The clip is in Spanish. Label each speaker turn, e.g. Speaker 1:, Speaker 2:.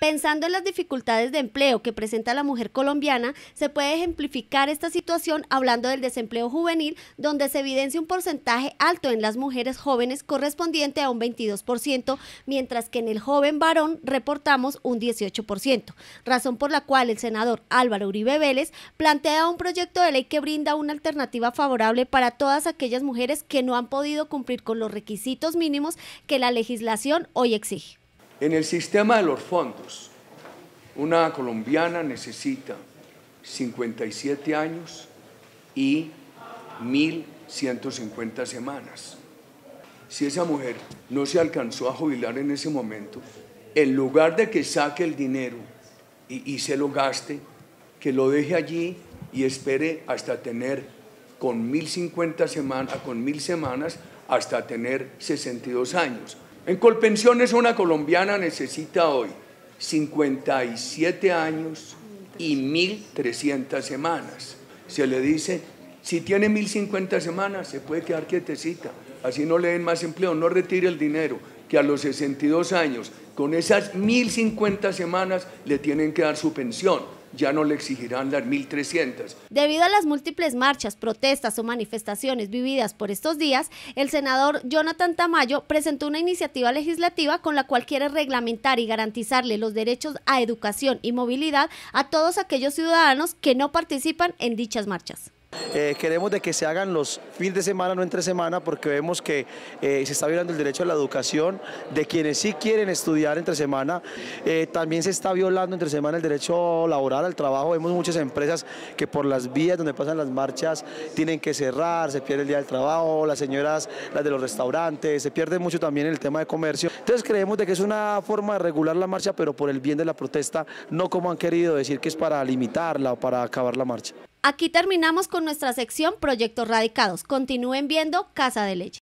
Speaker 1: Pensando en las dificultades de empleo que presenta la mujer colombiana, se puede ejemplificar esta situación hablando del desempleo juvenil, donde se evidencia un porcentaje alto en las mujeres jóvenes correspondiente a un 22%, mientras que en el joven varón reportamos un 18%, razón por la cual el senador Álvaro Uribe Vélez plantea un proyecto de ley que brinda una alternativa favorable para todas aquellas mujeres que no han podido cumplir con los requisitos mínimos que la legislación hoy exige.
Speaker 2: En el sistema de los fondos, una colombiana necesita 57 años y 1.150 semanas. Si esa mujer no se alcanzó a jubilar en ese momento, en lugar de que saque el dinero y, se lo gaste, que lo deje allí y espere hasta tener con semanas, con 1.000 semanas, hasta tener 62 años. En Colpensiones una colombiana necesita hoy 57 años y 1.300 semanas. Se le dice, si tiene 1.050 semanas, se puede quedar quietecita. Así no le den más empleo, no retire el dinero, que a los 62 años, con esas 1.050 semanas, le tienen que dar su pensión ya no le exigirán las 1.300.
Speaker 1: Debido a las múltiples marchas, protestas o manifestaciones vividas por estos días, el senador Jonathan Tamayo presentó una iniciativa legislativa con la cual quiere reglamentar y garantizarle los derechos a educación y movilidad a todos aquellos ciudadanos que no participan en dichas marchas.
Speaker 3: Eh, queremos de que se hagan los fines de semana, no entre semana, porque vemos que eh, se está violando el derecho a la educación de quienes sí quieren estudiar entre semana. Eh, también se está violando entre semana el derecho laboral al trabajo. Vemos muchas empresas que por las vías donde pasan las marchas tienen que cerrar, se pierde el día del trabajo, las señoras, las de los restaurantes, se pierde mucho también el tema de comercio. Entonces creemos de que es una forma de regular la marcha, pero por el bien de la protesta, no como han querido decir que es para limitarla o para acabar la marcha.
Speaker 1: Aquí terminamos con nuestra sección Proyectos Radicados. Continúen viendo Casa de Leche.